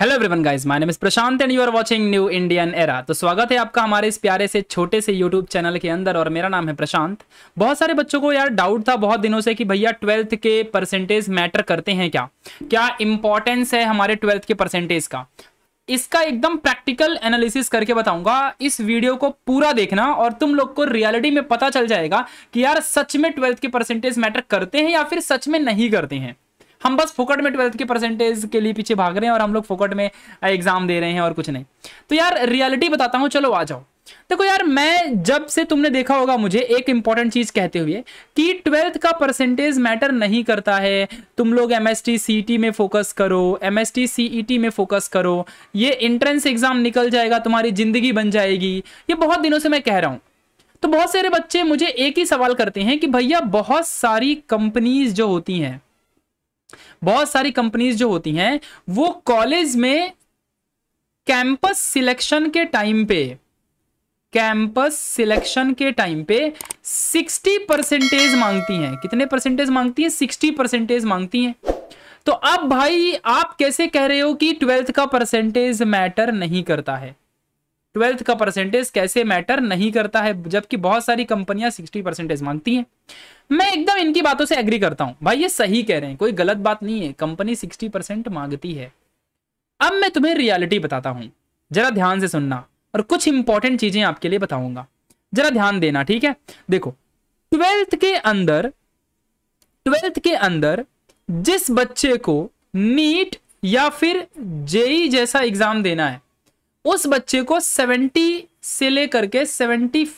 Hello everyone guys my name is Prashant and you are watching new Indian era तो स्वागत है आपका हमारे इस प्यारे से छोटे से यूट्यूब चैनल के अंदर और मेरा नाम है प्रशांत बहुत सारे बच्चों को यार डाउट था बहुत दिनों से कि भैया ट्वेल्थ के परसेंटेज मैटर करते हैं क्या क्या इंपॉर्टेंस है हमारे ट्वेल्थ के परसेंटेज का इसका एकदम प्रैक्टिकल एनालिसिस करके बताऊंगा इस वीडियो को पूरा देखना और तुम लोग को रियलिटी में पता चल जाएगा कि यार सच में ट्वेल्थ के परसेंटेज मैटर करते हैं या फिर सच में नहीं करते हैं हम बस फोकट में ट्वेल्थ के परसेंटेज के लिए पीछे भाग रहे हैं और हम लोग फोकट में एग्जाम दे रहे हैं और कुछ नहीं तो यार रियलिटी बताता हूँ चलो आ जाओ देखो यार मैं जब से तुमने देखा होगा मुझे एक इंपॉर्टेंट चीज कहते हुए कि ट्वेल्थ का परसेंटेज मैटर नहीं करता है तुम लोग एम एस टी में फोकस करो एम एस टी में फोकस करो ये एंट्रेंस एग्जाम निकल जाएगा तुम्हारी जिंदगी बन जाएगी ये बहुत दिनों से मैं कह रहा हूं तो बहुत सारे बच्चे मुझे एक ही सवाल करते हैं कि भैया बहुत सारी कंपनीज जो होती हैं बहुत सारी कंपनीज जो होती हैं वो कॉलेज में कैंपस सिलेक्शन के टाइम पे कैंपस सिलेक्शन के टाइम पे 60 परसेंटेज मांगती हैं कितने परसेंटेज मांगती हैं 60 परसेंटेज मांगती हैं तो अब भाई आप कैसे कह रहे हो कि ट्वेल्थ का परसेंटेज मैटर नहीं करता है ट्वेल्थ का परसेंटेज कैसे मैटर नहीं करता है जबकि बहुत सारी कंपनियां सिक्सटी परसेंटेज मांगती हैं मैं एकदम इनकी बातों से एग्री करता हूं भाई ये सही कह रहे हैं कोई गलत बात नहीं है कंपनी सिक्सटी परसेंट मांगती है अब मैं तुम्हें रियलिटी बताता हूं जरा ध्यान से सुनना और कुछ इंपॉर्टेंट चीजें आपके लिए बताऊंगा जरा ध्यान देना ठीक है देखो ट्वेल्थ के अंदर ट्वेल्थ के अंदर जिस बच्चे को नीट या फिर जेई जैसा एग्जाम देना है उस बच्चे को 70 से लेकर के 75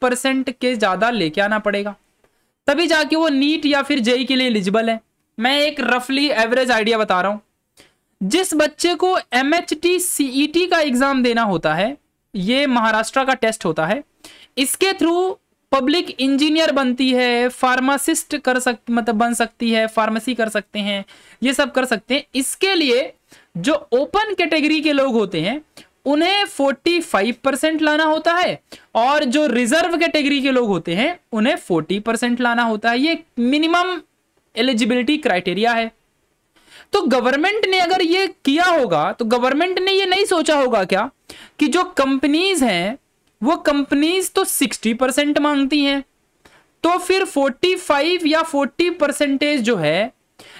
परसेंट के ज़्यादा लेके आना पड़ेगा तभी जाके वो नीट या फिर जेई के लिए एलिजिबल है मैं एक रफली एवरेज आइडिया बता रहा हूं जिस बच्चे को M H T C T का एग्ज़ाम देना होता है ये महाराष्ट्र का टेस्ट होता है इसके थ्रू पब्लिक इंजीनियर बनती है फार्मासिस्ट कर सक मतलब बन सकती है फार्मेसी कर सकते हैं ये सब कर सकते हैं इसके लिए जो ओपन कैटेगरी के लोग होते हैं उन्हें 45 परसेंट लाना होता है और जो रिजर्व कैटेगरी के लोग होते हैं उन्हें 40 परसेंट लाना होता है ये मिनिमम एलिजिबिलिटी क्राइटेरिया है तो गवर्नमेंट ने अगर ये किया होगा तो गवर्नमेंट ने ये नहीं सोचा होगा क्या कि जो कंपनीज हैं वो कंपनीज तो 60 परसेंट मांगती हैं तो फिर 45 या 40 परसेंटेज जो है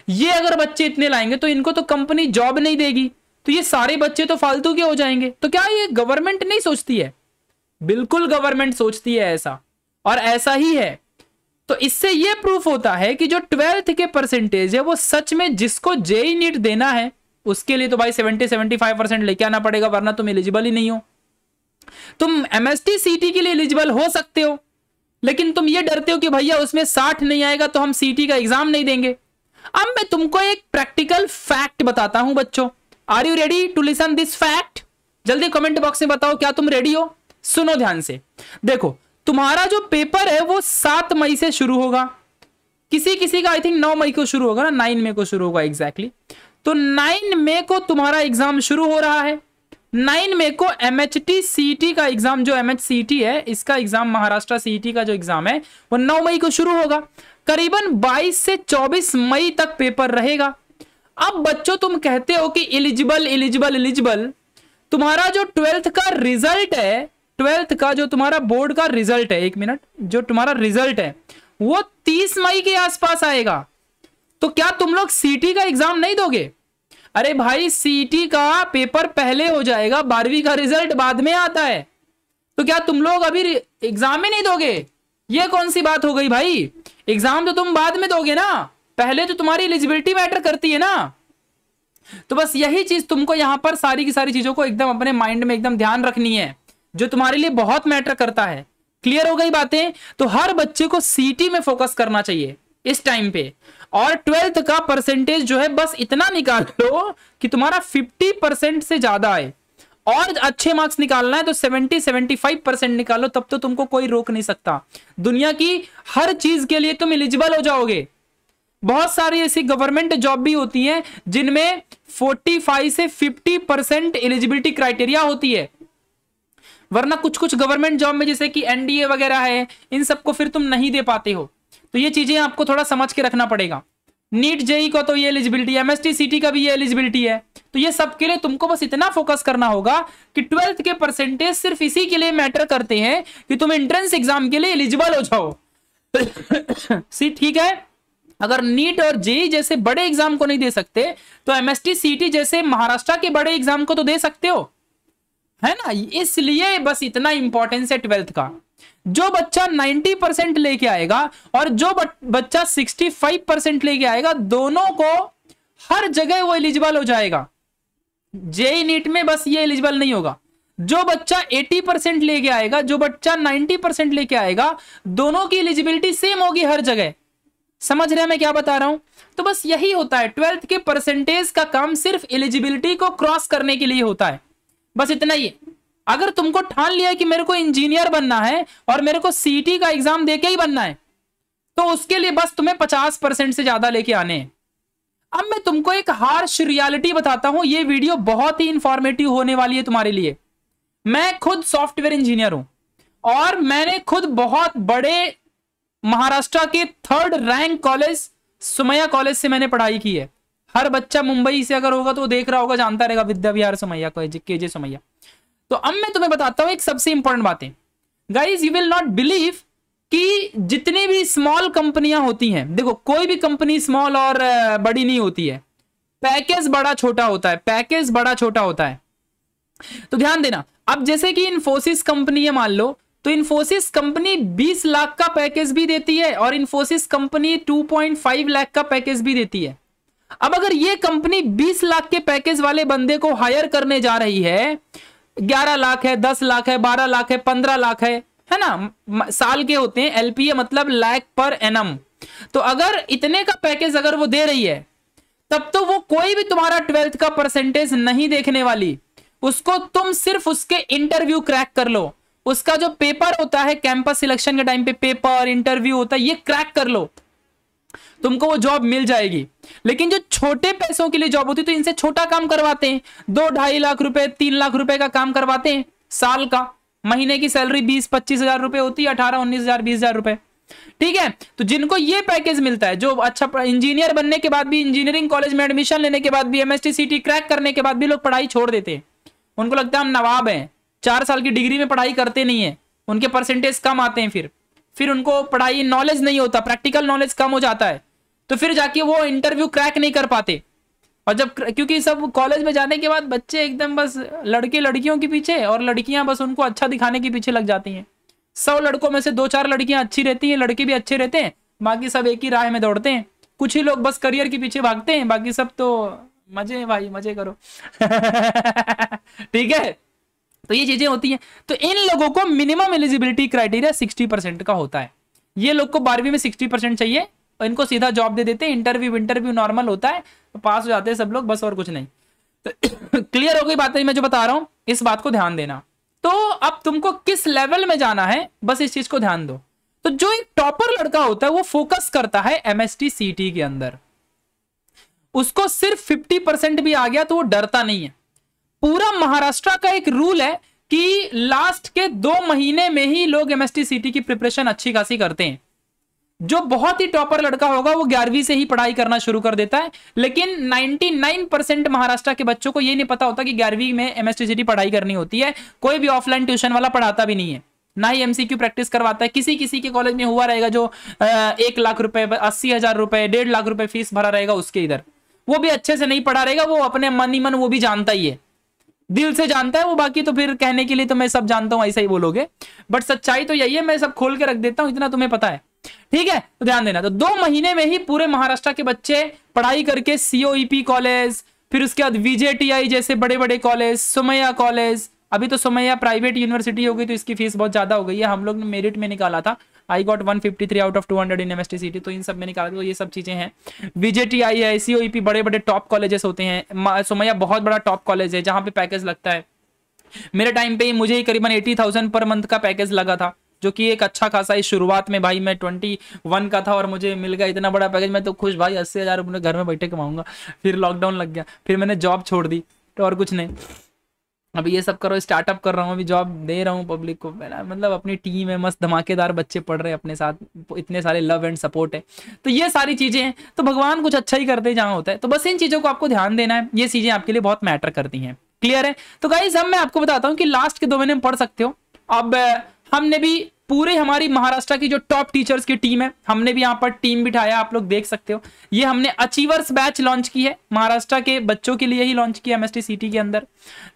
ये अगर बच्चे इतने लाएंगे तो इनको तो कंपनी जॉब नहीं देगी तो ये सारे बच्चे तो फालतू के हो जाएंगे तो क्या ये गवर्नमेंट नहीं सोचती है बिल्कुल गवर्नमेंट सोचती है ऐसा और ऐसा ही है तो इससे ये प्रूफ होता है कि जो ट्वेल्थ के परसेंटेज है वो सच में जिसको जेई नीट e देना है उसके लिए तो भाई सेवेंटी सेवेंटी फाइव परसेंट लेके आना पड़ेगा वरना तुम एलिजिबल ही नहीं हो तुम एमएसटी सीटी के लिए एलिजिबल हो सकते हो लेकिन तुम ये डरते हो कि भैया उसमें साठ नहीं आएगा तो हम सीटी का एग्जाम नहीं देंगे अब मैं तुमको एक प्रैक्टिकल फैक्ट बताता हूं बच्चों are you ready to listen this fact जल्दी कमेंट बॉक्स में बताओ क्या तुम रेडी हो सुनो ध्यान से देखो तुम्हारा जो पेपर है वो सात मई से शुरू होगा किसी किसी का आई थिंक नौ मई को शुरू होगा ना नाइन मई को शुरू होगा एग्जैक्टली exactly. तो नाइन मई को तुम्हारा एग्जाम शुरू हो रहा है नाइन मई को M H T C T का एग्जाम जो एम एच सी टी है इसका exam Maharashtra C T e का जो एग्जाम है वो नौ मई को शुरू होगा करीबन बाईस से चौबीस मई तक पेपर रहेगा अब बच्चों तुम कहते हो कि इलिजिबल इलिजिबल इलिजिबल तुम्हारा जो ट्वेल्थ का रिजल्ट है ट्वेल्थ का जो तुम्हारा बोर्ड का रिजल्ट है एक मिनट जो तुम्हारा रिजल्ट है वो तीस मई के आसपास आएगा तो क्या तुम लोग सीटी का एग्जाम नहीं दोगे अरे भाई सीटी का पेपर पहले हो जाएगा बारहवीं का रिजल्ट बाद में आता है तो क्या तुम लोग अभी एग्जाम में नहीं दोगे ये कौन सी बात हो गई भाई एग्जाम तो तुम बाद में दोगे ना पहले तो तुम्हारी एलिजिबिलिटी मैटर करती है ना तो बस यही चीज तुमको यहां पर सारी की सारी चीजों को एकदम अपने माइंड में एकदम ध्यान रखनी है जो तुम्हारे लिए बहुत मैटर करता है क्लियर हो गई बातें तो हर बच्चे को सीटी में फोकस करना चाहिए इस टाइम पे और ट्वेल्थ का परसेंटेज जो है बस इतना निकाल लो कि तुम्हारा फिफ्टी परसेंट से ज्यादा आए और अच्छे मार्क्स निकालना है तो 70 75 परसेंट निकालो तब तो तुमको कोई रोक नहीं सकता दुनिया की हर चीज के लिए तुम एलिजिबल हो जाओगे बहुत सारी ऐसी गवर्नमेंट जॉब भी होती है जिनमें 45 से 50 परसेंट एलिजिबिलिटी क्राइटेरिया होती है वरना कुछ कुछ गवर्नमेंट जॉब में जैसे कि एनडीए वगैरह है इन सबको फिर तुम नहीं दे पाते हो तो ये चीजें आपको थोड़ा समझ के रखना पड़ेगा नीट जेई का तो ये एलिजिबिलिटी है एमएसटी सीटी का भी ये एलिजिबिलिटी है तो ये सबके लिए तुमको बस इतना फोकस करना होगा कि ट्वेल्थ के परसेंटेज सिर्फ इसी के लिए मैटर करते हैं कि तुम एंट्रेंस एग्जाम के लिए एलिजिबल हो जाओ सी ठीक है अगर नीट और जेई जैसे बड़े एग्जाम को नहीं दे सकते तो एमएसटी सीटी जैसे महाराष्ट्र के बड़े एग्जाम को तो दे सकते हो है ना इसलिए बस इतना इंपॉर्टेंस है ट्वेल्थ का जो बच्चा 90 परसेंट लेके आएगा और जो बच्चा 65 परसेंट लेके आएगा दोनों को हर जगह वो एलिजिबल हो जाएगा जेई नीट में बस ये एलिजिबल नहीं होगा जो बच्चा 80 परसेंट लेके आएगा जो बच्चा 90 परसेंट लेके आएगा दोनों की एलिजिबिलिटी सेम होगी हर जगह समझ रहे हैं मैं क्या बता रहा हूं तो बस यही होता है ट्वेल्थ के परसेंटेज का काम सिर्फ एलिजिबिलिटी को क्रॉस करने के लिए होता है बस इतना ही अगर तुमको ठान लिया कि मेरे को इंजीनियर बनना है और मेरे को सीटी e का एग्जाम देके ही बनना है तो उसके लिए बस तुम्हें पचास परसेंट से ज्यादा लेके आने हैं अब मैं तुमको एक हार्श रियलिटी बताता हूं ये वीडियो बहुत ही इंफॉर्मेटिव होने वाली है तुम्हारे लिए मैं खुद सॉफ्टवेयर इंजीनियर हूं और मैंने खुद बहुत बड़े महाराष्ट्र के third rank college Sumaiya college से मैंने पढ़ाई की है हर बच्चा मुंबई से अगर होगा तो वो देख रहा होगा जानता रहेगा विद्या विहार सुमैया कॉलेज के जे सुमैया तो अब मैं तुम्हें बताता हूँ एक सबसे इंपॉर्टेंट बातें guys you will not believe कि जितनी भी स्मॉल कंपनियां होती हैं देखो कोई भी कंपनी स्मॉल और बड़ी नहीं होती है पैकेज बड़ा छोटा होता है पैकेज बड़ा छोटा होता है तो ध्यान देना अब जैसे कि इन्फोसिस कंपनी है मान लो तो इन्फोसिस कंपनी 20 लाख का पैकेज भी देती है और इन्फोसिस कंपनी 2.5 लाख का पैकेज भी देती है अब अगर ये कंपनी 20 लाख के पैकेज वाले बंदे को हायर करने जा रही है 11 लाख है 10 लाख है 12 लाख है 15 लाख है है ना साल के होते हैं एलपीए मतलब लैक पर एनम तो अगर इतने का पैकेज अगर वो दे रही है तब तो वो कोई भी तुम्हारा ट्वेल्थ का परसेंटेज नहीं देखने वाली उसको तुम सिर्फ उसके इंटरव्यू क्रैक कर लो उसका जो पेपर होता है कैंपस सिलेक्शन के टाइम पे पेपर इंटरव्यू होता है ये क्रैक कर लो तुमको वो जॉब मिल जाएगी लेकिन जो छोटे पैसों के लिए जॉब होती है तो इनसे छोटा काम करवाते हैं दो ढाई लाख रुपए तीन लाख रुपए का काम करवाते हैं साल का महीने की सैलरी बीस पच्चीस हजार रुपए होती है अठारह उन्नीस हजार बीस हजार रुपए ठीक है तो जिनको ये पैकेज मिलता है जो अच्छा इंजीनियर बनने के बाद भी इंजीनियरिंग कॉलेज में एडमिशन लेने के बाद भी एमएसटी सीटी क्रैक करने के बाद भी लोग पढ़ाई छोड़ देते हैं उनको लगता है हम नवाब हैं चार साल की डिग्री में पढ़ाई करते नहीं है उनके परसेंटेज कम आते हैं फिर फिर उनको पढ़ाई नॉलेज नहीं होता प्रैक्टिकल नॉलेज कम हो जाता है तो फिर जाके वो इंटरव्यू क्रैक नहीं कर पाते और जब क्योंकि सब कॉलेज में जाने के बाद बच्चे एकदम बस लड़के लड़कियों के पीछे और लड़कियां बस उनको अच्छा दिखाने के पीछे लग जाती हैं सौ लड़कों में से दो चार लड़कियां अच्छी रहती हैं लड़के भी अच्छे रहते हैं बाकी सब एक ही राह में दौड़ते हैं कुछ ही लोग बस करियर के पीछे भागते हैं बाकी सब तो मजे भाई मजे करो ठीक है तो ये चीजें होती हैं तो इन लोगों को minimum eligibility criteria sixty percent का होता है ये लोग को बारहवीं में सिक्सटी परसेंट चाहिए और इनको सीधा जॉब दे देते हैं इंटरव्यू इंटरव्यू नॉर्मल होता है तो पास हो जाते हैं सब लोग बस और कुछ नहीं तो क्लियर हो गई बात मैं जो बता रहा हूँ इस बात को ध्यान देना तो अब तुमको किस लेवल में जाना है बस इस चीज को ध्यान दो तो जो एक टॉपर लड़का होता है वो फोकस करता है एमएसटी सीटी के अंदर उसको सिर्फ 50 परसेंट भी आ गया तो वो डरता नहीं है पूरा महाराष्ट्र का एक रूल है कि लास्ट के दो महीने में ही लोग एमएसटी सीटी की प्रिपरेशन अच्छी खासी करते हैं जो बहुत ही टॉपर लड़का होगा वो ग्यारहवीं से ही पढ़ाई करना शुरू कर देता है लेकिन 99 परसेंट महाराष्ट्र के बच्चों को ये नहीं पता होता कि ग्यारहवीं में एमएसटी सीटी पढ़ाई करनी होती है कोई भी ऑफलाइन ट्यूशन वाला पढ़ाता भी नहीं है ना ही एमसीक्यू प्रैक्टिस करवाता है किसी किसी के कॉलेज में हुआ रहेगा जो एक लाख रुपए अस्सी हजार रुपए डेढ़ लाख रुपए फीस भरा रहेगा उसके इधर वो भी अच्छे से नहीं पढ़ा रहेगा वो अपने मन ही मन वो भी जानता ही है दिल से जानता है वो बाकी तो फिर कहने के लिए तो मैं सब जानता हूं ऐसा ही बोलोगे बट सच्चाई तो यही है मैं सब खोल के रख देता हूं इतना तुम्हें पता है ठीक है तो ध्यान देना तो दो महीने में ही पूरे महाराष्ट्र के बच्चे पढ़ाई करके सीओईपी कॉलेज e फिर उसके बाद वीजेटीआई जैसे बड़े बड़े कॉलेज सुमैया कॉलेज अभी तो सुमैया प्राइवेट यूनिवर्सिटी हो गई तो इसकी फीस बहुत ज्यादा हो गई है हम लोग ने मेरिट में निकाला था I got 153 out of 200 in MST CT तो इन सब में निकाल तो ये सब चीज़ें हैं वीजेटी आई है सीओईपी बड़े बड़े टॉप कॉलेजेस होते हैं सोमैया बहुत बड़ा टॉप कॉलेज है जहाँ पे पैकेज लगता है मेरे टाइम पे ही मुझे ही करीबन एटी थाउजेंड पर मंथ का पैकेज लगा था जो कि एक अच्छा खासा इस शुरुआत में भाई मैं ट्वेंटी वन का था और मुझे मिल गया इतना बड़ा पैकेज मैं तो खुश भाई अस्सी हज़ार अपने घर में बैठे कमाऊंगा फिर लॉकडाउन लग गया फिर मैंने जॉब छोड़ दी तो और कुछ नहीं अभी ये सब करो स्टार्टअप कर रहा हूँ अभी जॉब दे रहा हूँ पब्लिक को मतलब अपनी टीम है मस्त धमाकेदार बच्चे पढ़ रहे हैं अपने साथ इतने सारे लव एंड सपोर्ट है तो ये सारी चीज़ें हैं तो भगवान कुछ अच्छा ही करते हैं जहाँ होता है तो बस इन चीज़ों को आपको ध्यान देना है ये चीज़ें आपके लिए बहुत मैटर करती हैं क्लियर है तो गाइज हम मैं आपको बताता हूँ कि लास्ट के दो महीने में पढ़ सकते हो अब हमने भी पूरे हमारी महाराष्ट्र की जो टॉप टीचर्स की टीम है हमने भी यहाँ पर टीम बिठाया आप लोग देख सकते हो ये हमने अचीवर्स बैच लॉन्च की है महाराष्ट्र के बच्चों के लिए ही लॉन्च किया एमएसटी सिटी के अंदर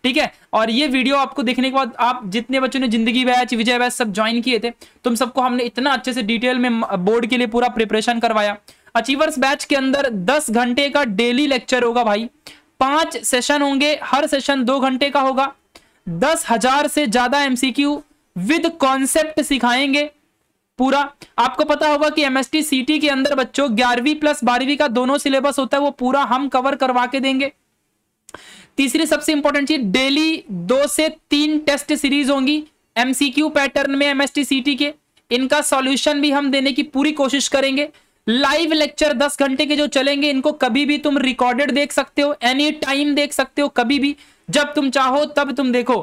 ठीक है और ये वीडियो आपको देखने के बाद आप जितने बच्चों ने जिंदगी बैच विजय बैच सब ज्वाइन किए थे तुम सबको हमने इतना अच्छे से डिटेल में बोर्ड के लिए पूरा प्रिपरेशन करवाया अचीवर्स बैच के अंदर दस घंटे का डेली लेक्चर होगा भाई पांच सेशन होंगे हर सेशन दो घंटे का होगा दस हजार से ज्यादा एमसीक्यू विद कॉन्सेप्ट सिखाएंगे पूरा आपको पता होगा कि एमएसटी सीटी के अंदर बच्चों ग्यारहवीं प्लस बारहवीं का दोनों सिलेबस होता है वो पूरा हम कवर करवा के देंगे तीसरी सबसे इंपॉर्टेंट चीज डेली दो से तीन टेस्ट सीरीज होंगी एमसीक्यू पैटर्न में एमएसटी सीटी के इनका सॉल्यूशन भी हम देने की पूरी कोशिश करेंगे लाइव लेक्चर 10 घंटे के जो चलेंगे इनको कभी भी तुम रिकॉर्डेड देख सकते हो एनी टाइम देख सकते हो कभी भी जब तुम चाहो तब तुम देखो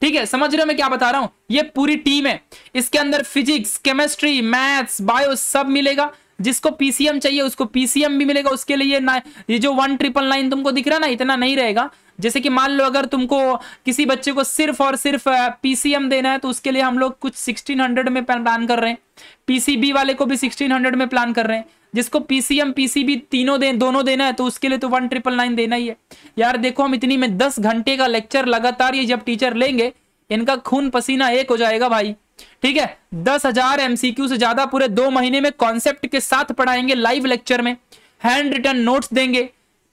ठीक है समझ रहे हो मैं क्या बता रहा हूं ये पूरी टीम है इसके अंदर फिजिक्स केमिस्ट्री मैथ्स बायो सब मिलेगा जिसको पीसीएम चाहिए उसको पीसीएम भी मिलेगा उसके लिए ना ये जो वन ट्रिपल नाइन तुमको दिख रहा ना इतना नहीं रहेगा जैसे कि मान लो अगर तुमको किसी बच्चे को सिर्फ और सिर्फ पीसीएम देना है तो उसके लिए हम लोग कुछ 1600 में प्लान कर रहे हैं पीसीबी वाले को भी 1600 में प्लान कर रहे हैं जिसको पीसीएम पीसीबी तीनों दे दोनों देना है तो उसके लिए तो वन ट्रिपल नाइन देना ही है यार देखो हम इतनी में दस घंटे का लेक्चर लगातार ये जब टीचर लेंगे इनका खून पसीना एक हो जाएगा भाई ठीक है दस हजार एमसीक्यू से ज्यादा पूरे दो महीने में कॉन्सेप्ट के साथ पढ़ाएंगे लाइव लेक्चर में हैंड रिटर्न नोट्स देंगे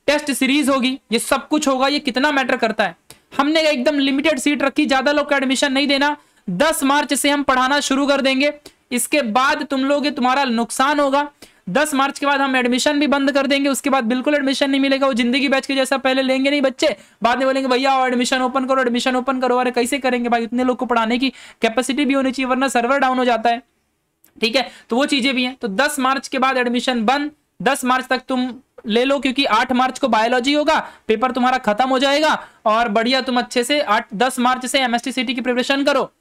टेस्ट सीरीज होगी ये सब कुछ होगा ये कितना मैटर करता है हमने एकदम लिमिटेड सीट रखी ज्यादा लोग का एडमिशन नहीं देना दस मार्च से हम पढ़ाना शुरू कर देंगे इसके बाद तुम लोग तुम्हारा नुकसान होगा दस मार्च के बाद हम एडमिशन भी बंद कर देंगे उसके बाद बिल्कुल एडमिशन नहीं मिलेगा वो जिंदगी बैच के जैसा पहले लेंगे नहीं बच्चे बाद में बोलेंगे भैया और एडमिशन ओपन करो एडमिशन ओपन करो अरे कैसे करेंगे भाई इतने लोग को पढ़ाने की कैपेसिटी भी होनी चाहिए वरना सर्वर डाउन हो जाता है ठीक है तो वो चीजें भी हैं तो दस मार्च के बाद एडमिशन बंद दस मार्च तक तुम ले लो क्योंकि आठ मार्च को बायोलॉजी होगा पेपर तुम्हारा खत्म हो जाएगा और बढ़िया तुम अच्छे से आठ दस मार्च से एमएसटी सिटी की प्रिपरेशन करो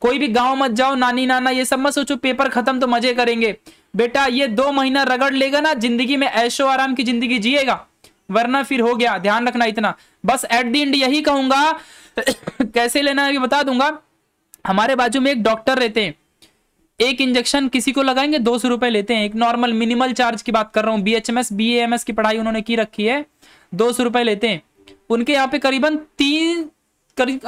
कोई भी गांव मत जाओ नानी नाना ये सब मत सोचो पेपर खत्म तो मजे करेंगे बेटा ये दो महीना रगड़ लेगा ना जिंदगी में ऐशो आराम की जिंदगी जिएगा वरना फिर हो गया ध्यान रखना इतना बस एट दी एंड यही कहूंगा कैसे लेना है बता दूंगा हमारे बाजू में एक डॉक्टर रहते हैं एक इंजेक्शन किसी को लगाएंगे दो सौ रुपए लेते हैं एक नॉर्मल मिनिमल चार्ज की बात कर रहा हूँ B H M S B M S की पढ़ाई उन्होंने की रखी है दो सौ रुपए लेते हैं उनके यहाँ पे करीबन तीन करीब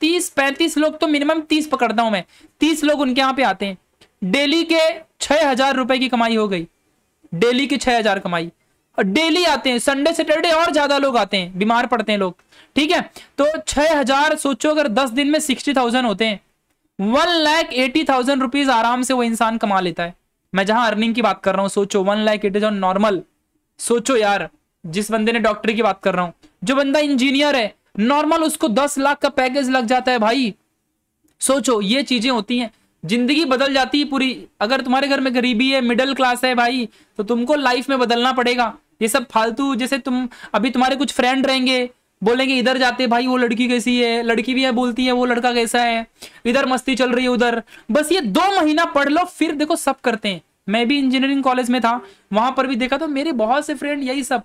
तीस पैंतीस लोग तो मिनिमम तीस पकड़ता हूं मैं तीस लोग उनके यहाँ पे आते हैं डेली के छह हजार रुपए की कमाई हो गई डेली की छह हजार कमाई और डेली आते हैं संडे सैटरडे और ज्यादा लोग आते हैं बीमार पड़ते हैं लोग ठीक है तो छह हजार सोचो अगर दस दिन में सिक्सटी थाउजेंड होते हैं one lakh eighty thousand rupees आराम से वो इंसान कमा लेता है मैं जहां अर्निंग की बात कर रहा हूँ सोचो one lakh eighty thousand normal सोचो यार जिस बंदे ने डॉक्टरी की बात कर रहा हूं जो बंदा इंजीनियर है नॉर्मल उसको दस लाख का पैकेज लग जाता है भाई सोचो ये चीजें होती हैं जिंदगी बदल जाती है पूरी अगर तुम्हारे घर में गरीबी है मिडिल क्लास है भाई तो तुमको लाइफ में बदलना पड़ेगा ये सब फालतू जैसे तुम अभी तुम्हारे कुछ फ्रेंड रहेंगे बोलेंगे इधर जाते भाई वो लड़की कैसी है लड़की भी है बोलती है वो लड़का कैसा है इधर मस्ती चल रही है उधर बस ये दो महीना पढ़ लो फिर देखो सब करते हैं मैं भी इंजीनियरिंग कॉलेज में था वहां पर भी देखा तो मेरे बहुत से फ्रेंड यही सब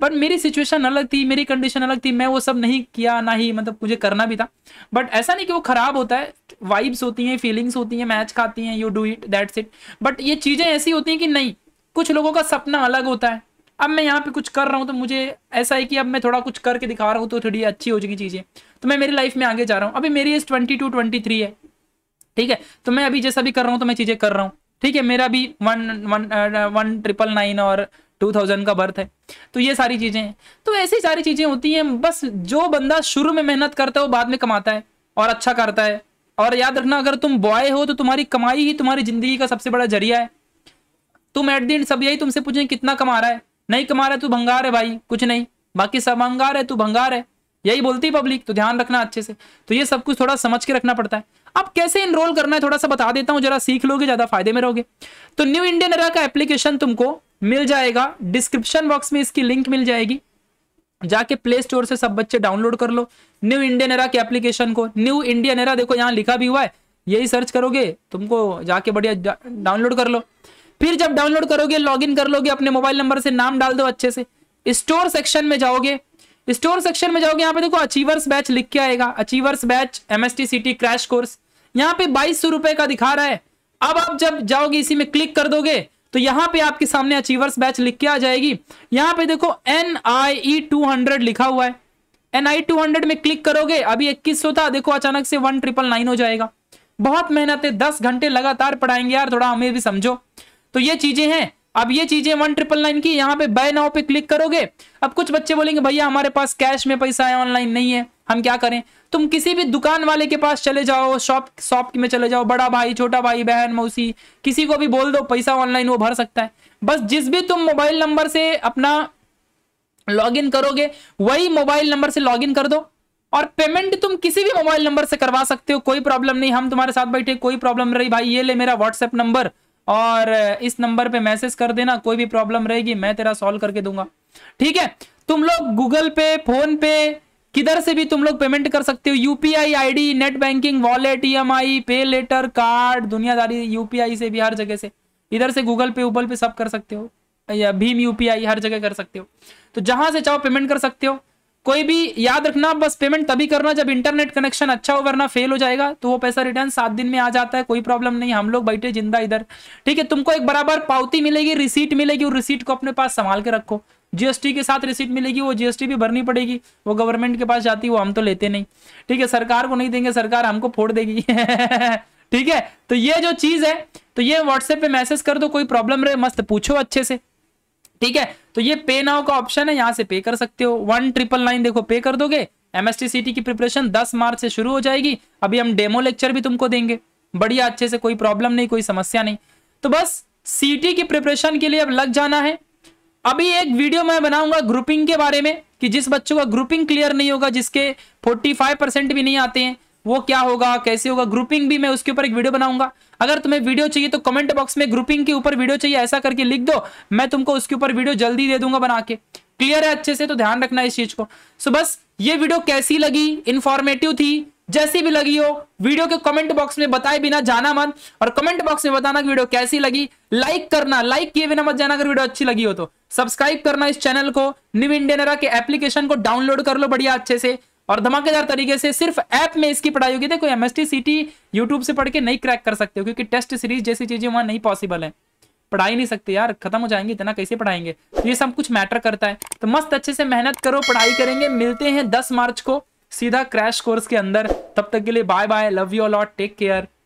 पर मेरी सिचुएशन अलग थी मेरी कंडीशन अलग थी मैं वो सब नहीं किया ना ही मतलब मुझे करना भी था बट ऐसा नहीं कि वो खराब होता है वाइब्स होती हैं फीलिंग्स होती हैं मैच खाती हैं you do it that's it but ये चीज़ें ऐसी होती हैं कि नहीं कुछ लोगों का सपना अलग होता है अब मैं यहाँ पे कुछ कर रहा हूँ तो मुझे ऐसा है कि अब मैं थोड़ा कुछ करके दिखा रहा हूँ तो थोड़ी अच्छी हो जाएगी चीज़ें तो मैं मेरी लाइफ में आगे जा रहा हूँ अभी मेरी age twenty two twenty three है ठीक है तो मैं अभी जैसा भी कर रहा हूँ तो मैं चीज़ें कर रहा हूँ ठीक है मेरा भी one one one triple nine और टू थाउजेंड का बर्थ है तो ये सारी चीज़ें हैं तो ऐसी सारी चीज़ें होती हैं बस जो बंदा शुरू में मेहनत करता है वो बाद में कमाता है और अच्छा करता है और याद रखना अगर तुम बॉय हो तो तुम्हारी कमाई ही तुम्हारी ज़िंदगी का सबसे बड़ा जरिया है तुम एट दिन सब यही तुमसे पूछे कितना कमा रहा है नहीं कमा रहा है तू तो भंगार है भाई कुछ नहीं बाकी सब भंगार है तू तो भंगार है यही बोलती पब्लिक तो ध्यान रखना अच्छे से तो ये सब कुछ थोड़ा समझ के रखना पड़ता है अब कैसे इनरोल करना है थोड़ा सा बता देता हूँ जरा सीख लोगे ज़्यादा फायदे में रहोगे तो न्यू इंडियन एरा का एप्लीकेशन तुमको मिल जाएगा डिस्क्रिप्शन बॉक्स में इसकी लिंक मिल जाएगी जाके प्ले स्टोर से सब बच्चे डाउनलोड कर लो न्यू इंडियन एरा के एप्लीकेशन को न्यू इंडियन एरा देखो यहाँ लिखा भी हुआ है यही सर्च करोगे तुमको जाके बढ़िया डाउनलोड कर लो फिर जब डाउनलोड करोगे लॉगिन कर लोगे अपने मोबाइल नंबर से नाम डाल दो अच्छे से स्टोर सेक्शन में जाओगे स्टोर सेक्शन में जाओगे यहाँ पे देखो अचीवर्स बैच लिख के आएगा achievers batch M S crash course यहाँ पे बाईस सौ रुपए का दिखा रहा है अब आप जब जाओगे इसी में क्लिक कर दोगे तो यहां पे आपके सामने अचीवर्स बैच लिख के आ जाएगी यहां पे देखो एन आई टू हंड्रेड लिखा हुआ है एन आई टू हंड्रेड में क्लिक करोगे अभी इक्कीस सौ था देखो अचानक से वन ट्रिपल नाइन हो जाएगा बहुत मेहनत है दस घंटे लगातार पढ़ाएंगे यार थोड़ा हमें भी समझो तो ये चीजें हैं अब ये चीजें वन ट्रिपल नाइन की यहाँ पे बाय नाउ पे क्लिक करोगे अब कुछ बच्चे बोलेंगे भैया हमारे पास कैश में पैसा है ऑनलाइन नहीं है हम क्या करें तुम किसी भी दुकान वाले के पास चले जाओ शॉप शॉप में चले जाओ बड़ा भाई छोटा भाई बहन मौसी किसी को भी बोल दो पैसा ऑनलाइन वो भर सकता है बस जिस भी तुम मोबाइल नंबर से अपना लॉगिन करोगे वही मोबाइल नंबर से लॉगिन कर दो और पेमेंट तुम किसी भी मोबाइल नंबर से करवा सकते हो कोई प्रॉब्लम नहीं हम तुम्हारे साथ बैठे कोई प्रॉब्लम रही भाई ये ले मेरा व्हाट्सएप नंबर और इस नंबर पे मैसेज कर देना कोई भी प्रॉब्लम रहेगी मैं तेरा सॉल्व करके दूंगा ठीक है तुम लोग गूगल पे फोन पे किधर से भी तुम लोग पेमेंट कर सकते हो UPI ID net banking wallet EMI pay later card दुनियादारी यूपीआई से भी हर जगह से इधर से गूगल पे उबल पे सब कर सकते हो या भीम यूपीआई हर जगह कर सकते हो तो जहां से चाहो पेमेंट कर सकते हो कोई भी याद रखना बस पेमेंट तभी करना जब इंटरनेट कनेक्शन अच्छा हो वरना फेल हो जाएगा तो वो पैसा रिटर्न सात दिन में आ जाता है कोई प्रॉब्लम नहीं हम लोग बैठे जिंदा इधर ठीक है तुमको एक बराबर पावती मिलेगी रिसीट मिलेगी और रिसीट को अपने पास संभाल के रखो जीएसटी के साथ रिसीट मिलेगी वो जीएसटी भी भरनी पड़ेगी वो गवर्नमेंट के पास जाती है वो हम तो लेते नहीं ठीक है सरकार को नहीं देंगे सरकार हमको फोड़ देगी ठीक है तो ये जो चीज है तो ये व्हाट्सएप पे मैसेज कर दो कोई प्रॉब्लम रहे मस्त पूछो अच्छे से ठीक है तो ये पे नाउ का ऑप्शन है यहाँ से पे कर सकते हो वन ट्रिपल नाइन देखो पे कर दोगे एमएसटी की प्रिपरेशन दस मार्च से शुरू हो जाएगी अभी हम डेमो लेक्चर भी तुमको देंगे बढ़िया अच्छे से कोई प्रॉब्लम नहीं कोई समस्या नहीं तो बस सीटी की प्रिपरेशन के लिए अब लग जाना है अभी एक वीडियो मैं बनाऊंगा ग्रुपिंग के बारे में कि जिस बच्चों का ग्रुपिंग क्लियर नहीं होगा जिसके फोर्टी परसेंट भी नहीं आते हैं वो क्या होगा कैसे होगा ग्रुपिंग भी मैं उसके ऊपर एक वीडियो बनाऊंगा अगर तुम्हें वीडियो चाहिए तो कमेंट बॉक्स में ग्रुपिंग के ऊपर वीडियो चाहिए ऐसा करके लिख दो मैं तुमको उसके ऊपर वीडियो जल्दी दे दूंगा बना के क्लियर है अच्छे से तो ध्यान रखना इस चीज को सो बस ये वीडियो कैसी लगी इन्फॉर्मेटिव थी जैसी भी लगी हो वीडियो के कमेंट बॉक्स में बताए बिना जाना मन और कमेंट बॉक्स में बताना कि वीडियो कैसी लगी लाइक करना लाइक किए बिना मत जाना अगर वीडियो अच्छी लगी हो तो सब्सक्राइब करना इस चैनल को न्यू इंडियन के एप्लीकेशन को डाउनलोड कर लो बढ़िया अच्छे से और धमाकेदार तरीके से सिर्फ ऐप में इसकी पढ़ाई होगी देखो M S T C T YouTube से पढ़ के नहीं क्रैक कर सकते हो क्योंकि टेस्ट सीरीज जैसी चीजें वहां नहीं पॉसिबल है पढ़ाई नहीं सकते यार खत्म हो जाएंगे इतना कैसे पढ़ाएंगे तो ये सब कुछ मैटर करता है तो मस्त अच्छे से मेहनत करो पढ़ाई करेंगे मिलते हैं दस मार्च को सीधा क्रैश कोर्स के अंदर तब तक के लिए bye bye love you a lot take care